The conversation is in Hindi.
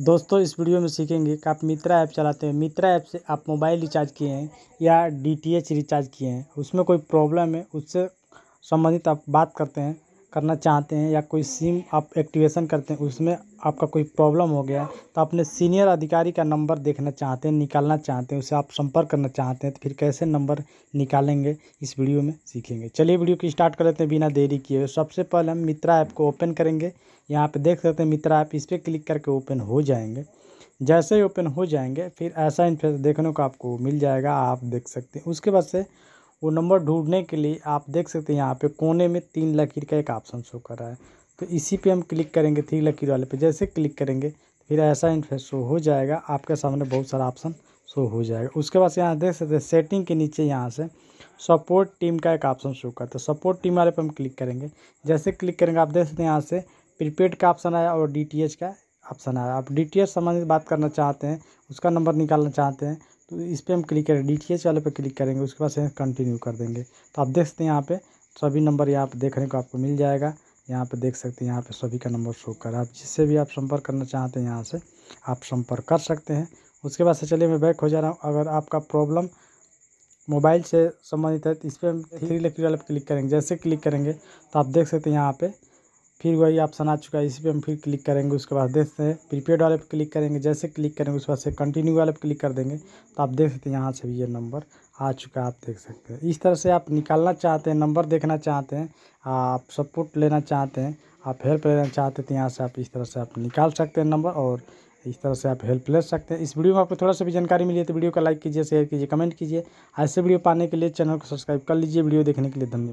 दोस्तों इस वीडियो में सीखेंगे कि आप मित्रा ऐप चलाते हैं मित्रा ऐप से आप मोबाइल रिचार्ज किए हैं या डीटीएच रिचार्ज किए हैं उसमें कोई प्रॉब्लम है उससे संबंधित आप बात करते हैं करना चाहते हैं या कोई सिम आप एक्टिवेशन करते हैं उसमें आपका कोई प्रॉब्लम हो गया तो अपने सीनियर अधिकारी का नंबर देखना चाहते हैं निकालना चाहते हैं उसे आप संपर्क करना चाहते हैं तो फिर कैसे नंबर निकालेंगे इस वीडियो में सीखेंगे चलिए वीडियो की स्टार्ट कर लेते हैं बिना देरी किए सबसे पहले हम मित्रा ऐप को ओपन करेंगे यहाँ पर देख सकते हैं मित्रा ऐप इस पर क्लिक करके ओपन हो जाएंगे जैसे ही ओपन हो जाएंगे फिर ऐसा इन देखने को आपको मिल जाएगा आप देख सकते हैं उसके बाद से वो नंबर ढूंढने के लिए आप देख सकते हैं यहाँ पे कोने में तीन लकीर का एक ऑप्शन शो कर रहा है तो इसी पे हम क्लिक करेंगे थ्री लकीर वाले पे जैसे क्लिक करेंगे फिर ऐसा इंटरफेस शो हो जाएगा आपके सामने बहुत सारा ऑप्शन शो हो जाएगा उसके बाद यहाँ देख सकते हैं सेटिंग के नीचे यहाँ से सपोर्ट टीम का एक ऑप्शन शो करता है सपोर्ट टीम वाले पर हम क्लिक करेंगे जैसे क्लिक करेंगे आप देख सकते हैं यहाँ से प्रीपेड का ऑप्शन आया और डी का ऑप्शन आया आप डी संबंधित बात करना चाहते हैं उसका नंबर निकालना चाहते हैं इस पर हम क्लिक करें डी वाले पर क्लिक करेंगे उसके बाद कंटिन्यू कर देंगे तो आप देख सकते हैं यहाँ पर सभी नंबर यहाँ पर देखने को आपको मिल जाएगा यहाँ पे देख सकते हैं यहाँ पे सभी का नंबर शो कर आप जिससे भी आप संपर्क करना चाहते हैं यहाँ से आप संपर्क कर सकते हैं उसके बाद से चलिए मैं बैक हो जा रहा हूँ अगर आपका प्रॉब्लम मोबाइल से संबंधित है तो इस पर हम थ्री लेफ्ट वाले पर क्लिक करेंगे जैसे क्लिक करेंगे तो आप देख सकते हैं यहाँ पर फिर वही ऑप्शन आ चुका है इसी पे हम फिर क्लिक करेंगे उसके बाद देख सकते हैं प्रीपेड वाले पे क्लिक करेंगे जैसे क्लिक करेंगे उसके बाद से कंटिन्यू वाले पे क्लिक कर देंगे तो आप देख सकते हैं यहाँ से भी ये नंबर आ चुका है आप देख सकते हैं इस तरह से आप निकालना चाहते हैं नंबर देखना चाहते हैं आप सपोर्ट लेना चाहते हैं आप हेल्प लेना चाहते हैं तो यहाँ से आप इस तरह से आप निकाल सकते हैं नंबर और इस तरह से आप हेल्प ले सकते हैं इस वीडियो में आपको थोड़ा सा भी जानकारी मिली तो वीडियो को लाइक कीजिए शेयर कीजिए कमेंट कीजिए ऐसे वीडियो पाने के लिए चैनल को सब्सक्राइब कर लीजिए वीडियो देखने के लिए धन्यवाद